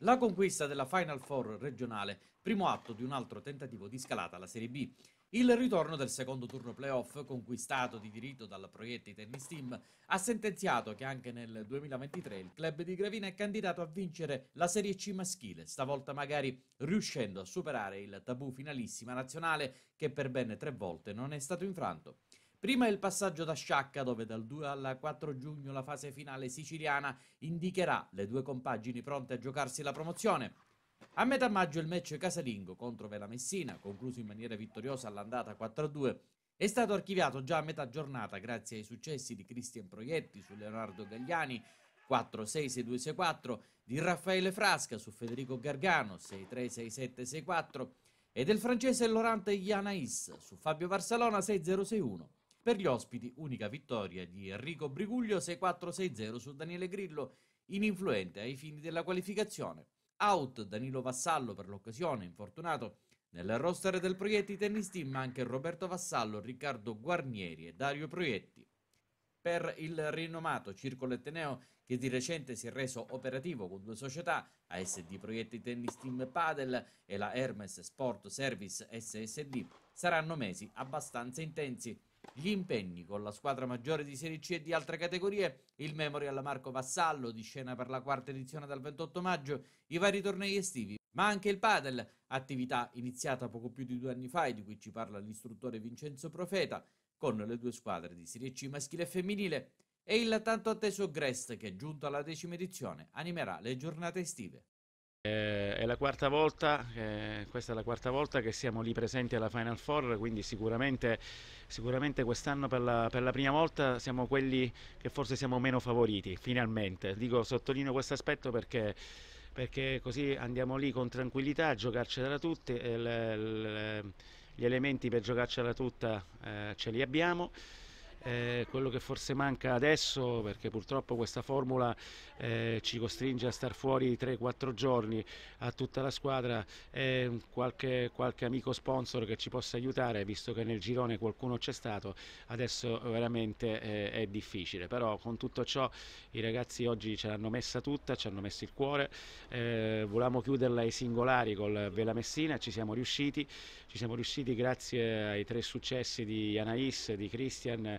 La conquista della Final Four regionale, primo atto di un altro tentativo di scalata alla Serie B. Il ritorno del secondo turno playoff, conquistato di diritto dal Proietti Tennis Team, ha sentenziato che anche nel 2023 il club di Gravina è candidato a vincere la Serie C maschile, stavolta magari riuscendo a superare il tabù finalissima nazionale che per ben tre volte non è stato infranto. Prima il passaggio da Sciacca, dove dal 2 al 4 giugno la fase finale siciliana indicherà le due compagini pronte a giocarsi la promozione. A metà maggio il match casalingo contro Vela Messina, concluso in maniera vittoriosa all'andata 4-2, è stato archiviato già a metà giornata grazie ai successi di Cristian Proietti su Leonardo Gagliani 4-6-6-2-6-4, di Raffaele Frasca su Federico Gargano 6-3-6-7-6-4 e del francese Laurent Ianais su Fabio Barcelona 6-0-6-1. Per gli ospiti, unica vittoria di Enrico Briguglio 6-4-6-0 su Daniele Grillo, ininfluente ai fini della qualificazione. Out Danilo Vassallo per l'occasione, infortunato. Nel roster del Proietti Tennis Team anche Roberto Vassallo, Riccardo Guarnieri e Dario Proietti. Per il rinomato Circolo Etneo, che di recente si è reso operativo con due società, ASD Proietti Tennis Team Padel e la Hermes Sport Service SSD, saranno mesi abbastanza intensi gli impegni con la squadra maggiore di Serie C e di altre categorie, il Memorial Marco Vassallo di scena per la quarta edizione dal 28 maggio, i vari tornei estivi, ma anche il padel, attività iniziata poco più di due anni fa e di cui ci parla l'istruttore Vincenzo Profeta, con le due squadre di Serie C maschile e femminile, e il tanto atteso Grest che, giunto alla decima edizione, animerà le giornate estive. Eh, è la quarta volta, eh, questa è la quarta volta che siamo lì presenti alla Final Four, quindi sicuramente, sicuramente quest'anno per la, per la, prima volta siamo quelli che forse siamo meno favoriti, finalmente. Dico, sottolineo questo aspetto perché, perché così andiamo lì con tranquillità a giocarcela tutti, eh, le, le, gli elementi per giocarcela tutta eh, ce li abbiamo eh, quello che forse manca adesso, perché purtroppo questa formula eh, ci costringe a star fuori 3-4 giorni a tutta la squadra, è qualche, qualche amico sponsor che ci possa aiutare, visto che nel girone qualcuno c'è stato, adesso veramente eh, è difficile, però con tutto ciò i ragazzi oggi ce l'hanno messa tutta, ci hanno messo il cuore, eh, volevamo chiuderla ai singolari col Vela Messina, ci siamo riusciti, ci siamo riusciti grazie ai tre successi di Anais, di Christian,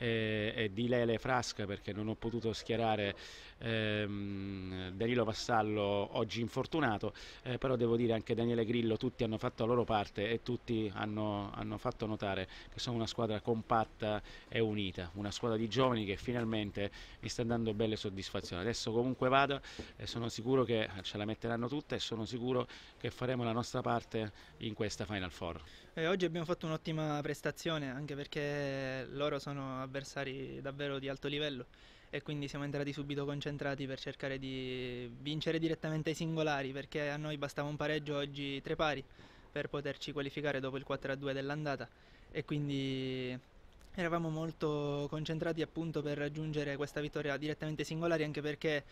eh, e di Lele Frasca perché non ho potuto schierare ehm, Danilo Vassallo oggi infortunato, eh, però devo dire anche Daniele Grillo, tutti hanno fatto la loro parte e tutti hanno, hanno fatto notare che sono una squadra compatta e unita, una squadra di giovani che finalmente mi sta dando belle soddisfazioni. Adesso comunque vada e sono sicuro che ce la metteranno tutta e sono sicuro che faremo la nostra parte in questa Final Four. Eh, oggi abbiamo fatto un'ottima prestazione anche perché loro sono avversari davvero di alto livello e quindi siamo entrati subito concentrati per cercare di vincere direttamente ai singolari perché a noi bastava un pareggio oggi tre pari per poterci qualificare dopo il 4-2 dell'andata e quindi eravamo molto concentrati appunto per raggiungere questa vittoria direttamente ai singolari anche perché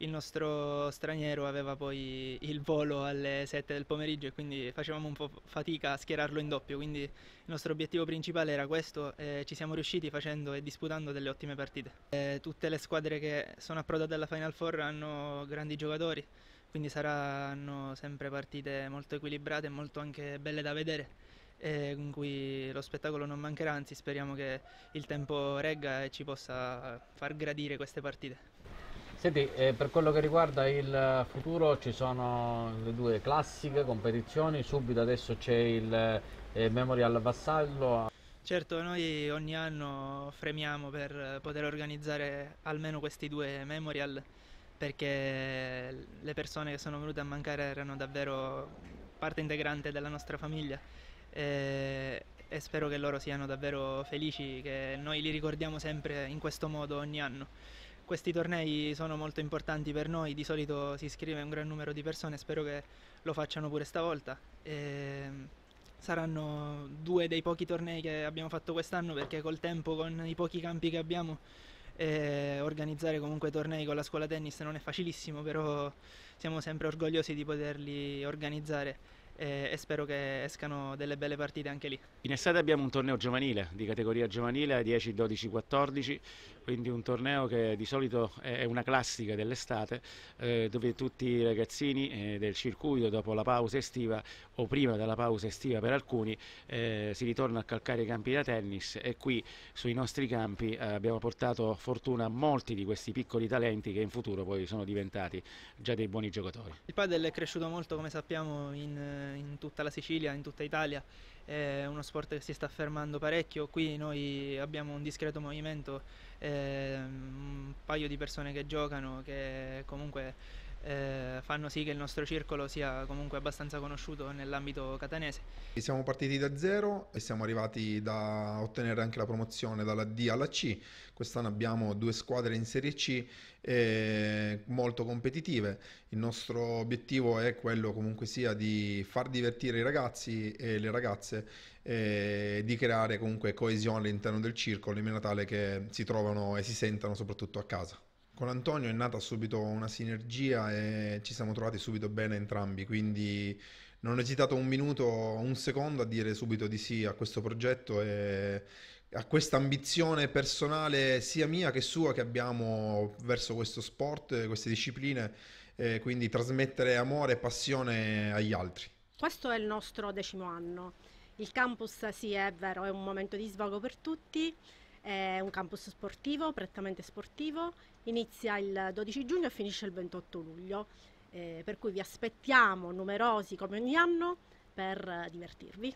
il nostro straniero aveva poi il volo alle 7 del pomeriggio e quindi facevamo un po' fatica a schierarlo in doppio, quindi il nostro obiettivo principale era questo e ci siamo riusciti facendo e disputando delle ottime partite. E tutte le squadre che sono approdate alla Final Four hanno grandi giocatori, quindi saranno sempre partite molto equilibrate e molto anche belle da vedere in cui lo spettacolo non mancherà, anzi speriamo che il tempo regga e ci possa far gradire queste partite. Senti, eh, per quello che riguarda il futuro ci sono le due classiche competizioni, subito adesso c'è il eh, Memorial Vassallo. Certo, noi ogni anno fremiamo per poter organizzare almeno questi due Memorial perché le persone che sono venute a mancare erano davvero parte integrante della nostra famiglia e, eh, e spero che loro siano davvero felici che noi li ricordiamo sempre in questo modo ogni anno questi tornei sono molto importanti per noi, di solito si iscrive un gran numero di persone, spero che lo facciano pure stavolta. E ehm, saranno due dei pochi tornei che abbiamo fatto quest'anno perché col tempo, con i pochi campi che abbiamo, eh, organizzare comunque tornei con la scuola tennis non è facilissimo, però siamo sempre orgogliosi di poterli organizzare eh, e, spero che escano delle belle partite anche lì. In estate abbiamo un torneo giovanile di categoria giovanile 10, 12, 14 quindi un torneo che di solito è una classica dell'estate eh, dove tutti i ragazzini eh, del circuito dopo la pausa estiva o prima della pausa estiva per alcuni eh, si ritorna a calcare i campi da tennis e qui sui nostri campi eh, abbiamo portato fortuna a molti di questi piccoli talenti che in futuro poi sono diventati già dei buoni giocatori. Il padel è cresciuto molto come sappiamo in, in tutta la Sicilia, in tutta Italia è uno sport che si sta affermando parecchio, qui noi abbiamo un discreto movimento, eh, un paio di persone che giocano, che comunque eh, fanno sì che il nostro circolo sia comunque abbastanza conosciuto nell'ambito catanese. Siamo partiti da zero e siamo arrivati da ottenere anche la promozione dalla D alla C. Quest'anno abbiamo due squadre in Serie C eh, molto competitive. Il nostro obiettivo è quello comunque sia di far divertire i ragazzi e le ragazze e eh, di creare comunque coesione all'interno del circolo in maniera tale che si trovano e si sentano soprattutto a casa. Con Antonio è nata subito una sinergia e ci siamo trovati subito bene entrambi, quindi non ho esitato un minuto, un secondo a dire subito di sì a questo progetto e a questa ambizione personale sia mia che sua che abbiamo verso questo sport, queste discipline, e quindi trasmettere amore e passione agli altri. Questo è il nostro decimo anno. Il campus sì è vero, è un momento di svago per tutti, è un campus sportivo, prettamente sportivo, inizia il 12 giugno e finisce il 28 luglio, eh, per cui vi aspettiamo numerosi come ogni anno per divertirvi.